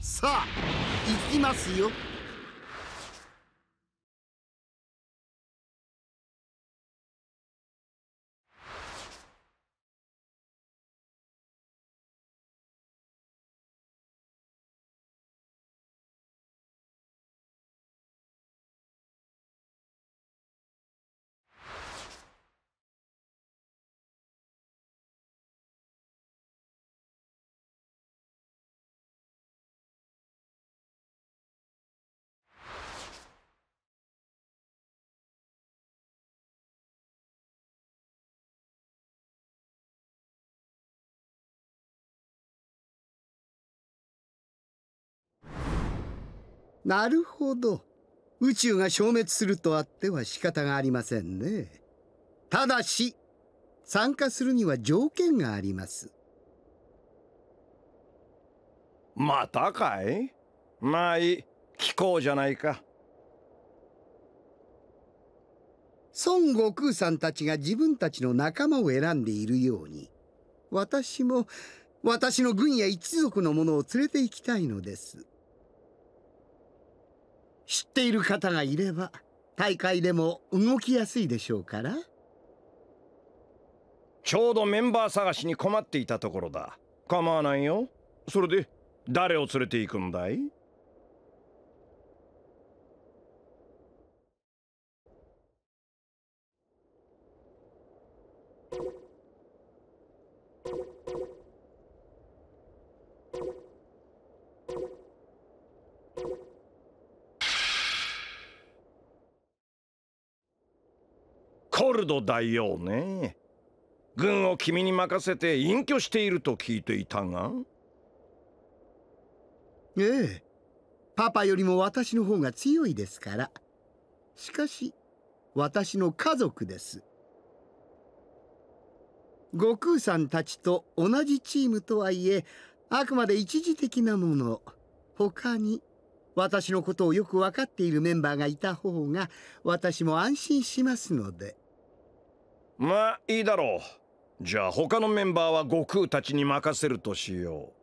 さあ行きますよなるほど宇宙が消滅するとあっては仕方がありませんねただし参加するには条件がありますまたかいまあいい聞こうじゃないか孫悟空さんたちが自分たちの仲間を選んでいるように私も私の軍や一族の者を連れて行きたいのです。ている方がいれば大会でも動きやすいでしょうからちょうどメンバー探しに困っていたところだ構わないよそれで誰を連れて行くんだいコルド大王ね軍を君に任せて隠居していると聞いていたがええパパよりも私の方が強いですからしかし私の家族です悟空さんたちと同じチームとはいえあくまで一時的なもの他に私のことをよく分かっているメンバーがいた方が私も安心しますので。まあいいだろうじゃあ他のメンバーは悟空たちに任せるとしよう